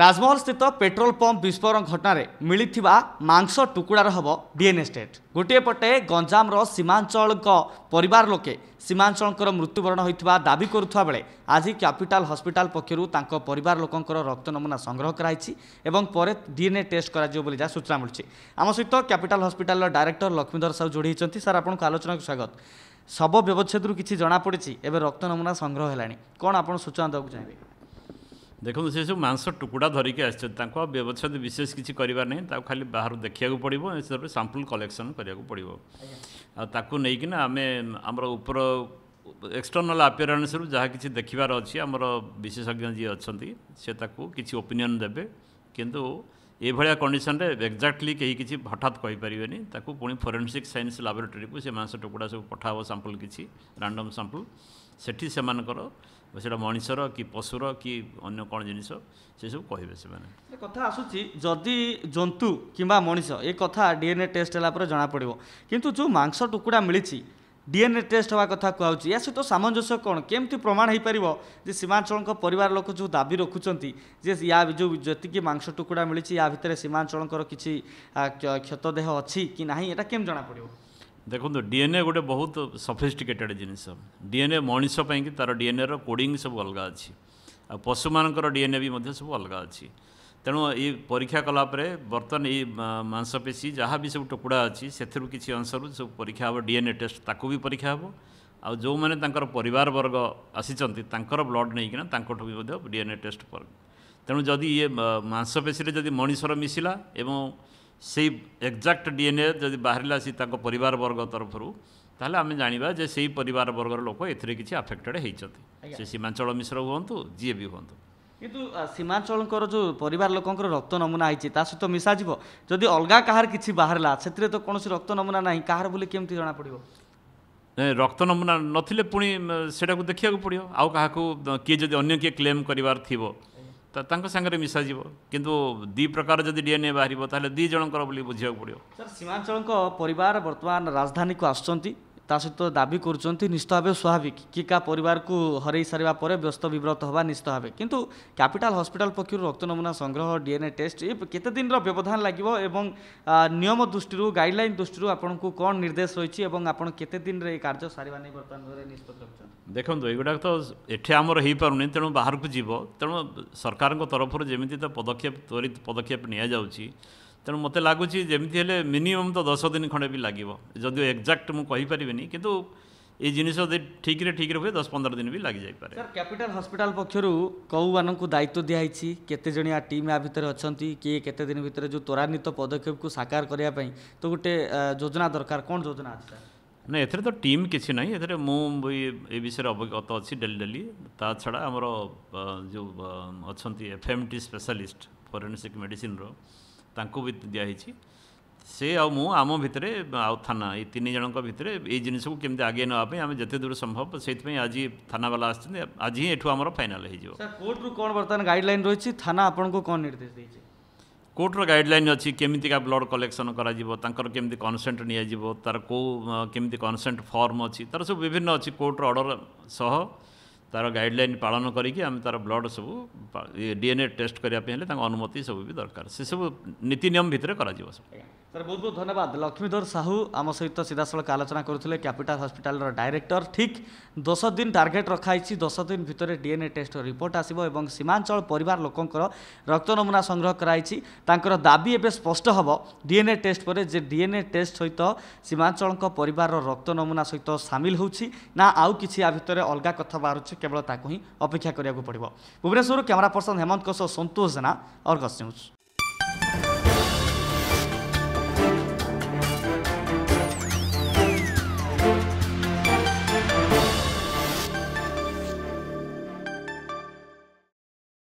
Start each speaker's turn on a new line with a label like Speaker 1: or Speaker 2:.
Speaker 1: ରାଜମହଲ ସ୍ଥିତ petrol pump ବିସ୍ଫୋରଣ ଘଟଣାରେ ମିଳିଥିବା ମାଂସ ଟୁକୁଡ଼ାର ହେବ ଡିଏନ୍ଏ ଷ୍ଟେଟ୍ ଗୋଟିଏ ପଟେ ଗଞ୍ଜାମର ସୀମାଞ୍ଚଳଙ୍କ ପରିବାର ଲୋକେ ସୀମାଞ୍ଚଳଙ୍କର ମୃତ୍ୟୁବରଣ ହୋଇଥିବା ଦାବି କରୁଥିବା ବେଳେ ଆଜି କ୍ୟାପିଟାଲ ହସ୍ପିଟାଲ ପକ୍ଷରୁ ତାଙ୍କ ପରିବାର ଲୋକଙ୍କର ରକ୍ତ ନମୁନା ସଂଗ୍ରହ କରାଯାଇଛି ଏବଂ ପରେ ଡିଏନ୍ଏ ଟେଷ୍ଟ କରାଯିବ ବୋଲି ଯାହା ସୂଚନା ମିଳୁଛି ଆମ ସହିତ କ୍ୟାପିଟାଲ ହସ୍ପିଟାଲର ଡାଇରେକ୍ଟର ଲକ୍ଷ୍ମୀଧର ସାହୁ ଯୋଡ଼ି ହୋଇଛନ୍ତି ସାର୍ ଆପଣଙ୍କ ଆଲୋଚନାକୁ ସ୍ୱାଗତ ଶବ ବ୍ୟବଚ୍ଛେଦରୁ କିଛି ଜଣାପଡ଼ିଛି ଏବେ ରକ୍ତ ନମୁନା ସଂଗ୍ରହ ହେଲାଣି କ'ଣ ଆପଣ ସୂଚନା ଦେବାକୁ ଚାହିଁବେ
Speaker 2: ଦେଖନ୍ତୁ ସେ ସବୁ ମାଂସ ଟୁକୁଡ଼ା ଧରିକି ଆସିଛନ୍ତି ତାଙ୍କୁ ଆଉ ବ୍ୟବଚ୍ଛେଦ ବିଶେଷ କିଛି କରିବାର ନାହିଁ ତାକୁ ଖାଲି ବାହାରୁ ଦେଖିବାକୁ ପଡ଼ିବ ତାପରେ ସାମ୍ପଲ୍ କଲେକ୍ସନ୍ କରିବାକୁ ପଡ଼ିବ ଆଉ ତାକୁ ନେଇକିନା ଆମେ ଆମର ଉପର ଏକ୍ସଟର୍ନାଲ୍ ଆପିଆରାନ୍ସରୁ ଯାହା କିଛି ଦେଖିବାର ଅଛି ଆମର ବିଶେଷଜ୍ଞ ଯିଏ ଅଛନ୍ତି ସେ ତାକୁ କିଛି ଓପିନିଅନ୍ ଦେବେ କିନ୍ତୁ ଏଭଳିଆ କଣ୍ଡିସନରେ ଏକ୍ଜାକ୍ଟଲି କେହି କିଛି ହଠାତ୍ କହିପାରିବେନି ତାକୁ ପୁଣି ଫୋରେନ୍ସିକ୍ ସାଇନ୍ସ ଲାବୋରେଟୋରୀକୁ ସେମାନେ ସେ ଟୁକୁଡ଼ା ସବୁ ପଠା ହେବ ସାମ୍ପଲ୍ କିଛି ରାଣ୍ଡମ୍ ସାମ୍ପଲ୍ ସେଠି ସେମାନଙ୍କର ସେଇଟା ମଣିଷର କି ପଶୁର କି ଅନ୍ୟ କ'ଣ ଜିନିଷ ସେସବୁ କହିବେ ସେମାନେ
Speaker 1: କଥା ଆସୁଛି ଯଦି ଜନ୍ତୁ କିମ୍ବା ମଣିଷ ଏ କଥା ଡି ଏନ୍ ଏ ଟେଷ୍ଟ ହେଲା ପରେ ଜଣାପଡ଼ିବ କିନ୍ତୁ ଯେଉଁ ମାଂସ ଟୁକୁଡ଼ା ମିଳିଛି ডিএনএ টেস্ট হওয়া কথা কুহাচ্ছে ইয়া সহ সামঞ্জস্য কোণ কেমি প্রমাণ হয়ে পাব যে সীমাঞ্চলক পরিবার লোক যে দাবি রাখুঁচ যে ইয়া যে যেতকি মাংস টুকুড়া মিছে ইয়া ভিতরে সীমাঞ্চলকর কিছু ক্ষতদেহ অ্যাঁ না এটা কেমি জনাপড়ব
Speaker 2: দেখুন ডিএনএ গোটে বহুত সফিস্টিকেটেড জিনিস ডিএনএ মনিষ পাইকি তার ডিএনএ কোডিং সব অলগা আছে আর পশুমানকর ডিএনএ বি সব অলগা আছে ତେଣୁ ଏଇ ପରୀକ୍ଷା କଲାପରେ ବର୍ତ୍ତମାନ ଏଇ ମାଂସପେଶୀ ଯାହା ବି ସବୁ ଟୁକୁଡ଼ା ଅଛି ସେଥିରୁ କିଛି ଅଂଶରୁ ସବୁ ପରୀକ୍ଷା ହେବ ଡି ଏନ୍ ଏ ଟେଷ୍ଟ ତାକୁ ବି ପରୀକ୍ଷା ହେବ ଆଉ ଯେଉଁମାନେ ତାଙ୍କର ପରିବାରବର୍ଗ ଆସିଛନ୍ତି ତାଙ୍କର ବ୍ଲଡ଼୍ ନେଇକିନା ତାଙ୍କଠୁ ବି ମଧ୍ୟ ଡି ଏନ୍ ଏ ଟେଷ୍ଟ ତେଣୁ ଯଦି ଇଏ ମାଂସପେଶୀରେ ଯଦି ମଣିଷର ମିଶିଲା ଏବଂ ସେଇ ଏକ୍ଜାକ୍ଟ ଡି ଏନ୍ ଏ ଯଦି ବାହାରିଲା ସେ ତାଙ୍କ ପରିବାରବର୍ଗ ତରଫରୁ ତାହେଲେ ଆମେ ଜାଣିବା ଯେ ସେଇ ପରିବାରବର୍ଗର ଲୋକ ଏଥିରେ କିଛି ଆଫେକ୍ଟେଡ଼୍ ହୋଇଛନ୍ତି ସେ ସୀମାଞ୍ଚଳ ମିଶ୍ର ହୁଅନ୍ତୁ ଯିଏ ବି ହୁଅନ୍ତୁ
Speaker 1: কিন্তু ସୀମାଞ୍ଚଳଙ୍କର ଯେଉଁ ପରିବାର ଲୋକଙ୍କର ରକ୍ତ ନମୁନା ହେଇଛି ତା ସହିତ ମିଶାଯିବ ଯଦି ଅଲଗା କାହାର କିଛି ବାହାରିଲା ସେଥିରେ ତ କୌଣସି ରକ୍ତ ନମୁନା ନାହିଁ କାହାର ବୋଲି କେମିତି ଜଣାପଡ଼ିବ
Speaker 2: ରକ୍ତ ନମୁନା ନଥିଲେ ପୁଣି ସେଟାକୁ ଦେଖିବାକୁ ପଡ଼ିବ ଆଉ କାହାକୁ କିଏ ଯଦି ଅନ୍ୟ କିଏ କ୍ଲେମ୍ କରିବାର ଥିବ ତାଙ୍କ ସାଙ୍ଗରେ ମିଶାଯିବ କିନ୍ତୁ ଦୁଇ ପ୍ରକାର ଯଦି ଡିଏନ୍ଏ ବାହାରିବ ତାହେଲେ ଦୁଇ ଜଣଙ୍କର ବୋଲି ବୁଝିବାକୁ ପଡ଼ିବ
Speaker 1: ସାର୍ ସୀମାଞ୍ଚଳଙ୍କ ପରିବାର ବର୍ତ୍ତମାନ ରାଜଧାନୀକୁ ଆସୁଛନ୍ତି ତା ସହିତ ଦାବି କରୁଛନ୍ତି ନିଶ୍ଚିତ ଭାବେ ସ୍ୱାଭାବିକ କି କାହା ପରିବାରକୁ ହରାଇ ସାରିବା ପରେ ବ୍ୟସ୍ତ ବିବ୍ରତ ହେବା ନିଶ୍ଚିତ ଭାବେ କିନ୍ତୁ କ୍ୟାପିଟାଲ ହସ୍ପିଟାଲ ପକ୍ଷରୁ ରକ୍ତ ନମୁନା ସଂଗ୍ରହ ଡିଏନ୍ଏ ଟେଷ୍ଟ ଏ କେତେ ଦିନର ବ୍ୟବଧାନ ଲାଗିବ ଏବଂ ନିୟମ ଦୃଷ୍ଟିରୁ ଗାଇଡ଼ଲାଇନ୍ ଦୃଷ୍ଟିରୁ ଆପଣଙ୍କୁ କ'ଣ ନିର୍ଦ୍ଦେଶ ରହିଛି ଏବଂ ଆପଣ କେତେ ଦିନରେ ଏ କାର୍ଯ୍ୟ ସାରିବା ନେଇ ବର୍ତ୍ତମାନ ନିଷ୍ପତ୍ତି ରଖିଛନ୍ତି
Speaker 2: ଦେଖନ୍ତୁ ଏଗୁଡ଼ାକ ତ ଏଠି ଆମର ହୋଇପାରୁନି ତେଣୁ ବାହାରକୁ ଯିବ ତେଣୁ ସରକାରଙ୍କ ତରଫରୁ ଯେମିତି ତ ପଦକ୍ଷେପ ତ୍ୱରିତ ପଦକ୍ଷେପ ନିଆଯାଉଛି তেমন মতো লাগুছি যেমি হলে মিনিমম তো দশ দিন খণ্ডে বি লাগবে যদিও একজাক্ট ମୁଁ କହିପାରିବିନି କିନ୍ତୁ এই জিনিস যদি ঠিকরে ঠিকরে হুয়ে দশ পনেরো দিন বি লাগি যাই পারে স্যার
Speaker 1: ক্যাপিটাল হসপিটাল পক্ষরু কেউ মানুষ দায়িত্ব দিয়া হয়েছি কেতে জনিয়া টিম ইয়া ভিতরে অনেক কি কেতে দিন ভিতরে যে ত্বরান্বিত পদক্ষেপ কু সাকার করা তো গোটে যোজনা দরকার কোন যোজনা আছে
Speaker 2: না এতে তো টিম কিছু নাই এতে মু এই বিষয়ে অবগত অছি ডেলি ডেলি তা ছাড়া আমার যে অনেক এফএমটি স্পেশালিস্ট ফরেনসিক মেডিসিন র ତାଙ୍କୁ ବି ଦିଆହେଇଛି ସେ ଆଉ ମୁଁ ଆମ ଭିତରେ ଆଉ ଥାନା ଏଇ ତିନି ଜଣଙ୍କ ଭିତରେ ଏଇ ଜିନିଷକୁ କେମିତି ଆଗେଇ ନେବା ପାଇଁ ଆମେ ଯେତେ ଦୂର ସମ୍ଭବ ସେଇଥିପାଇଁ ଆଜି ଥାନାବାଲା ଆସିଛନ୍ତି ଆଜି ହିଁ ଏଠୁ ଆମର ଫାଇନାଲ୍ ହେଇଯିବ
Speaker 1: କୋର୍ଟରୁ କ'ଣ ବର୍ତ୍ତମାନ ଗାଇଡ଼ଲାଇନ୍ ରହିଛି ଥାନା ଆପଣଙ୍କୁ କ'ଣ ନିର୍ଦ୍ଦେଶ ଦେଇଛି
Speaker 2: କୋର୍ଟର ଗାଇଡ଼ଲାଇନ୍ ଅଛି କେମିତିକା ବ୍ଲଡ଼୍ କଲେକ୍ସନ୍ କରାଯିବ ତାଙ୍କର କେମିତି କନସେଣ୍ଟ ନିଆଯିବ ତା'ର କେଉଁ କେମିତି କନସେଣ୍ଟ ଫର୍ମ ଅଛି ତା'ର ସବୁ ବିଭିନ୍ନ ଅଛି କୋର୍ଟର ଅର୍ଡ଼ର ସହ ତା'ର ଗାଇଡ଼ଲାଇନ୍ ପାଳନ କରିକି ଆମେ ତା'ର ବ୍ଲଡ଼୍ ସବୁ ଡିଏନ୍ଏ ଟେଷ୍ଟ କରିବା ପାଇଁ ହେଲେ ତାଙ୍କ ଅନୁମତି ସବୁ ବି ଦରକାର ସେସବୁ ନୀତି ନିୟମ ଭିତରେ କରାଯିବ ସବୁ
Speaker 1: ସାର୍ ବହୁତ ବହୁତ ଧନ୍ୟବାଦ ଲକ୍ଷ୍ମୀଧର ସାହୁ ଆମ ସହିତ ସିଧାସଳଖ ଆଲୋଚନା କରୁଥିଲେ କ୍ୟାପିଟାଲ ହସ୍ପିଟାଲର ଡାଇରେକ୍ଟର ଠିକ୍ ଦଶ ଦିନ ଟାର୍ଗେଟ୍ ରଖାଯାଇଛି ଦଶ ଦିନ ଭିତରେ ଡିଏନ୍ଏ ଟେଷ୍ଟର ରିପୋର୍ଟ ଆସିବ ଏବଂ ସୀମାଞ୍ଚଳ ପରିବାର ଲୋକଙ୍କର ରକ୍ତ ନମୁନା ସଂଗ୍ରହ କରାଯାଇଛି ତାଙ୍କର ଦାବି ଏବେ ସ୍ପଷ୍ଟ ହେବ ଡିଏନ୍ଏ ଟେଷ୍ଟ ପରେ ଯେ ଡିଏନ୍ଏ ଟେଷ୍ଟ ସହିତ ସୀମାଞ୍ଚଳଙ୍କ ପରିବାରର ରକ୍ତ ନମୁନା ସହିତ ସାମିଲ ହେଉଛି ନା ଆଉ କିଛି ୟା ଭିତରେ ଅଲଗା କଥା ବାହାରୁଛି କେବଳ ତାକୁ ହିଁ ଅପେକ୍ଷା କରିବାକୁ ପଡ଼ିବ ଭୁବନେଶ୍ୱରରୁ କ୍ୟାମେରା ପର୍ସନ ହେମନ୍ତଙ୍କ ସହ ସନ୍ତୋଷ ଜେନା ଅର୍ଗସ୍ ନ୍ୟୁଜ୍